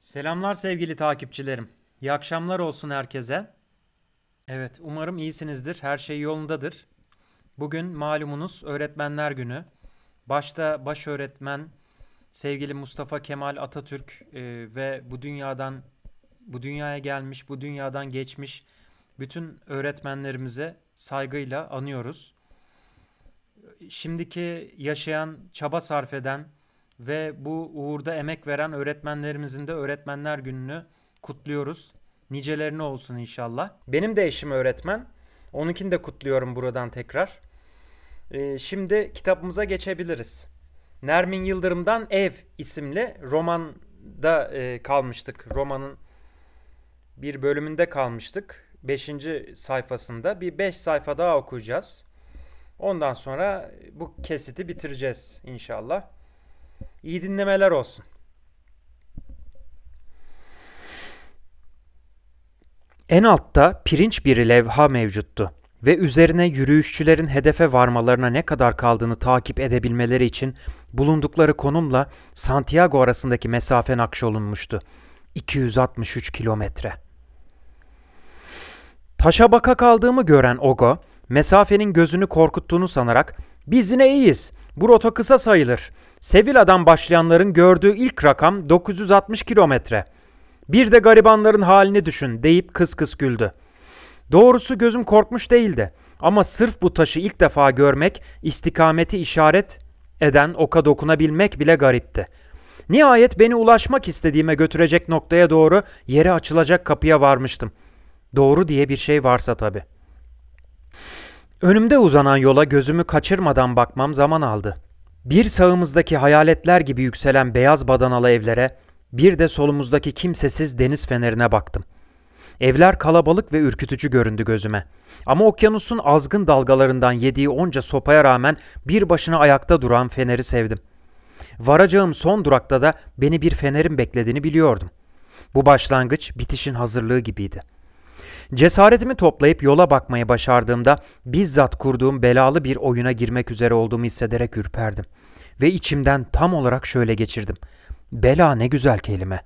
Selamlar sevgili takipçilerim. İyi akşamlar olsun herkese. Evet, umarım iyisinizdir. Her şey yolundadır. Bugün malumunuz Öğretmenler Günü. Başta baş öğretmen sevgili Mustafa Kemal Atatürk e, ve bu dünyadan bu dünyaya gelmiş, bu dünyadan geçmiş bütün öğretmenlerimize saygıyla anıyoruz. Şimdiki yaşayan, çaba sarf eden ve bu uğurda emek veren öğretmenlerimizin de öğretmenler gününü kutluyoruz. Nicelerine olsun inşallah. Benim de eşim öğretmen. Onunkini de kutluyorum buradan tekrar. Ee, şimdi kitabımıza geçebiliriz. Nermin Yıldırım'dan Ev isimli romanda e, kalmıştık. Romanın bir bölümünde kalmıştık. Beşinci sayfasında. Bir beş sayfa daha okuyacağız. Ondan sonra bu kesiti bitireceğiz inşallah. İyi dinlemeler olsun. En altta pirinç bir levha mevcuttu ve üzerine yürüyüşçülerin hedefe varmalarına ne kadar kaldığını takip edebilmeleri için bulundukları konumla Santiago arasındaki mesafe nakşolunmuştu. 263 kilometre. Taşa baka kaldığımı gören Ogo, mesafenin gözünü korkuttuğunu sanarak ''Biz yine iyiyiz, bu rota kısa sayılır, Sevilla'dan başlayanların gördüğü ilk rakam 960 kilometre. Bir de garibanların halini düşün deyip kıs kıs güldü. Doğrusu gözüm korkmuş değildi ama sırf bu taşı ilk defa görmek, istikameti işaret eden oka dokunabilmek bile garipti. Nihayet beni ulaşmak istediğime götürecek noktaya doğru yere açılacak kapıya varmıştım. Doğru diye bir şey varsa tabii. Önümde uzanan yola gözümü kaçırmadan bakmam zaman aldı. Bir sağımızdaki hayaletler gibi yükselen beyaz badanalı evlere, bir de solumuzdaki kimsesiz deniz fenerine baktım. Evler kalabalık ve ürkütücü göründü gözüme. Ama okyanusun azgın dalgalarından yediği onca sopaya rağmen bir başına ayakta duran feneri sevdim. Varacağım son durakta da beni bir fenerin beklediğini biliyordum. Bu başlangıç bitişin hazırlığı gibiydi.'' Cesaretimi toplayıp yola bakmayı başardığımda bizzat kurduğum belalı bir oyuna girmek üzere olduğumu hissederek ürperdim. Ve içimden tam olarak şöyle geçirdim. Bela ne güzel kelime.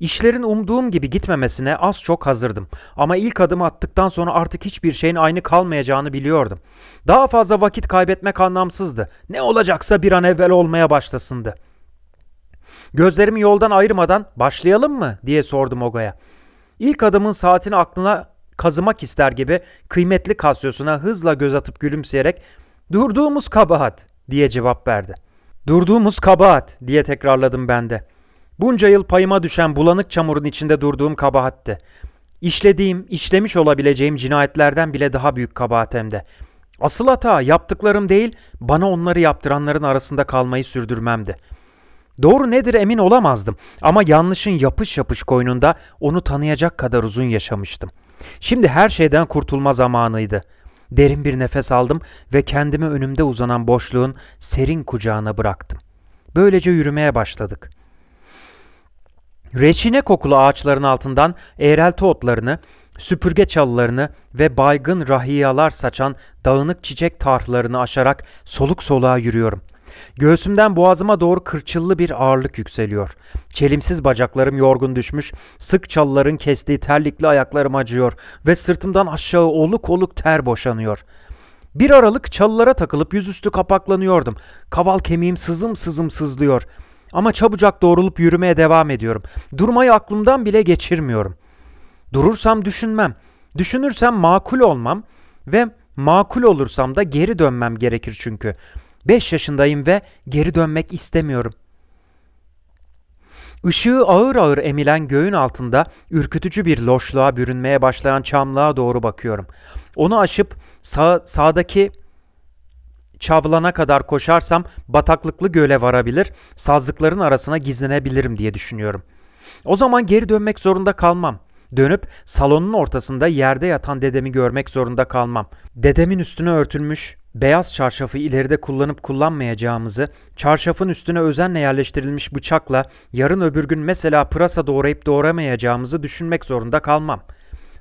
İşlerin umduğum gibi gitmemesine az çok hazırdım ama ilk adımı attıktan sonra artık hiçbir şeyin aynı kalmayacağını biliyordum. Daha fazla vakit kaybetmek anlamsızdı. Ne olacaksa bir an evvel olmaya başlasındı. Gözlerimi yoldan ayırmadan "Başlayalım mı?" diye sordum Oga'ya. İlk adımın saatini aklına kazımak ister gibi kıymetli kasyosuna hızla göz atıp gülümseyerek ''Durduğumuz kabahat'' diye cevap verdi. ''Durduğumuz kabahat'' diye tekrarladım ben de. Bunca yıl payıma düşen bulanık çamurun içinde durduğum kabahatti. İşlediğim, işlemiş olabileceğim cinayetlerden bile daha büyük kabahat hem de. Asıl hata yaptıklarım değil, bana onları yaptıranların arasında kalmayı sürdürmemdi.'' Doğru nedir emin olamazdım ama yanlışın yapış yapış koynunda onu tanıyacak kadar uzun yaşamıştım. Şimdi her şeyden kurtulma zamanıydı. Derin bir nefes aldım ve kendimi önümde uzanan boşluğun serin kucağına bıraktım. Böylece yürümeye başladık. Reçine kokulu ağaçların altından eğrelti otlarını, süpürge çalılarını ve baygın rahiyalar saçan dağınık çiçek tarhlarını aşarak soluk soluğa yürüyorum.'' Göğsümden boğazıma doğru kırçıllı bir ağırlık yükseliyor. Çelimsiz bacaklarım yorgun düşmüş, sık çalıların kestiği terlikli ayaklarım acıyor ve sırtımdan aşağı oluk oluk ter boşanıyor.'' Bir aralık çalılara takılıp yüzüstü kapaklanıyordum. Kaval kemiğim sızım sızım sızlıyor. Ama çabucak doğrulup yürümeye devam ediyorum. Durmayı aklımdan bile geçirmiyorum. Durursam düşünmem. Düşünürsem makul olmam ve makul olursam da geri dönmem gerekir çünkü. 5 yaşındayım ve geri dönmek istemiyorum. Işığı ağır ağır emilen göğün altında ürkütücü bir loşluğa bürünmeye başlayan çamlığa doğru bakıyorum. Onu aşıp sağ, sağdaki çavlana kadar koşarsam bataklıklı göle varabilir, sazlıkların arasına gizlenebilirim diye düşünüyorum. O zaman geri dönmek zorunda kalmam. Dönüp salonun ortasında yerde yatan dedemi görmek zorunda kalmam. Dedemin üstüne örtülmüş beyaz çarşafı ileride kullanıp kullanmayacağımızı, çarşafın üstüne özenle yerleştirilmiş bıçakla yarın öbür gün mesela pırasa doğrayıp doğramayacağımızı düşünmek zorunda kalmam.''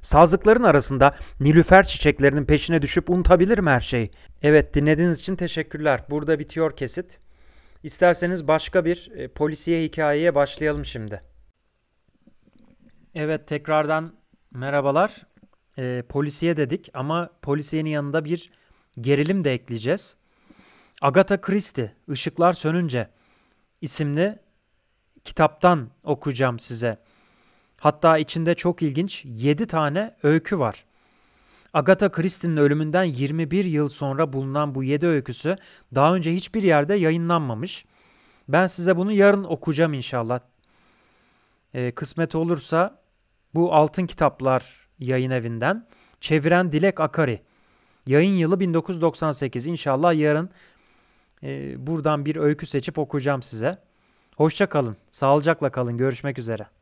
Sazlıkların arasında nilüfer çiçeklerinin peşine düşüp unutabilirim her şeyi. Evet dinlediğiniz için teşekkürler. Burada bitiyor kesit. İsterseniz başka bir e, polisiye hikayeye başlayalım şimdi. Evet tekrardan merhabalar. Ee, polisiye dedik ama polisiyenin yanında bir gerilim de ekleyeceğiz. Agatha Christie, Işıklar Sönünce isimli kitaptan okuyacağım size. Hatta içinde çok ilginç 7 tane öykü var. Agatha Christie'nin ölümünden 21 yıl sonra bulunan bu 7 öyküsü daha önce hiçbir yerde yayınlanmamış. Ben size bunu yarın okuyacağım inşallah e, kısmet olursa bu Altın Kitaplar yayın evinden çeviren Dilek Akari. Yayın yılı 1998 inşallah yarın e, buradan bir öykü seçip okuyacağım size. Hoşça kalın, sağlıcakla kalın, görüşmek üzere.